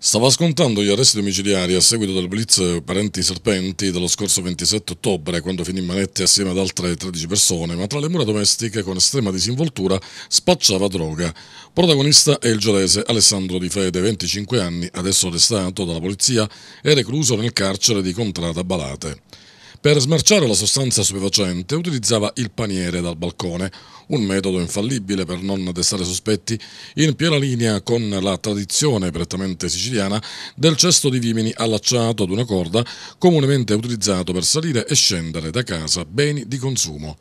Stava scontando gli arresti domiciliari a seguito del blitz Parenti Serpenti dello scorso 27 ottobre, quando finì in manette assieme ad altre 13 persone, ma tra le mura domestiche con estrema disinvoltura spacciava droga. Protagonista è il gelese Alessandro Di Fede, 25 anni, adesso arrestato dalla polizia e recluso nel carcere di Contrada Balate. Per smerciare la sostanza stupefacente utilizzava il paniere dal balcone, un metodo infallibile per non destare sospetti, in piena linea con la tradizione prettamente siciliana del cesto di vimini allacciato ad una corda, comunemente utilizzato per salire e scendere da casa beni di consumo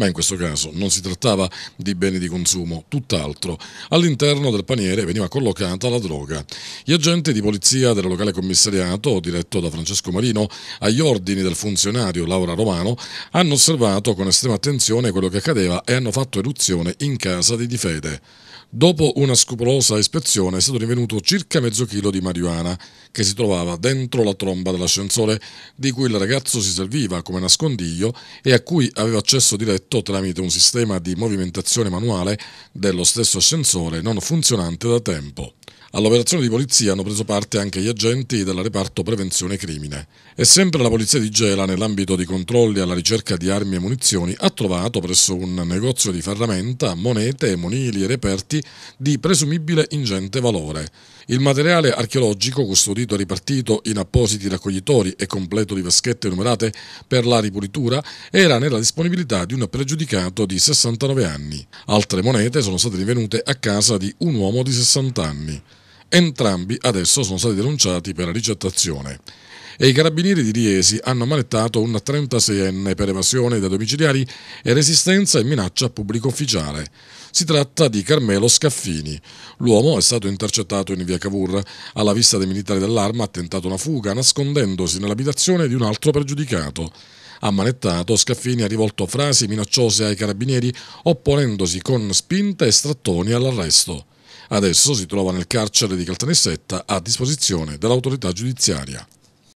ma in questo caso non si trattava di beni di consumo, tutt'altro. All'interno del paniere veniva collocata la droga. Gli agenti di polizia del locale commissariato, diretto da Francesco Marino, agli ordini del funzionario Laura Romano, hanno osservato con estrema attenzione quello che accadeva e hanno fatto eruzione in casa di Di Fede. Dopo una scrupolosa ispezione è stato rinvenuto circa mezzo chilo di marijuana che si trovava dentro la tromba dell'ascensore di cui il ragazzo si serviva come nascondiglio e a cui aveva accesso diretto indotto tramite un sistema di movimentazione manuale dello stesso ascensore non funzionante da tempo. All'operazione di polizia hanno preso parte anche gli agenti del reparto prevenzione crimine e sempre la polizia di Gela nell'ambito di controlli alla ricerca di armi e munizioni ha trovato presso un negozio di ferramenta monete, monili e reperti di presumibile ingente valore. Il materiale archeologico custodito e ripartito in appositi raccoglitori e completo di vaschette numerate per la ripulitura era nella disponibilità di un pregiudicato di 69 anni. Altre monete sono state rinvenute a casa di un uomo di 60 anni. Entrambi adesso sono stati denunciati per ricettazione e i carabinieri di Riesi hanno manettato un 36enne per evasione da domiciliari e resistenza e minaccia a pubblico ufficiale. Si tratta di Carmelo Scaffini. L'uomo è stato intercettato in via Cavour. Alla vista dei militari dell'arma ha tentato una fuga nascondendosi nell'abitazione di un altro pregiudicato. Ammanettato, Scaffini ha rivolto frasi minacciose ai carabinieri opponendosi con spinte e strattoni all'arresto. Adesso si trova nel carcere di Caltanissetta a disposizione dell'autorità giudiziaria.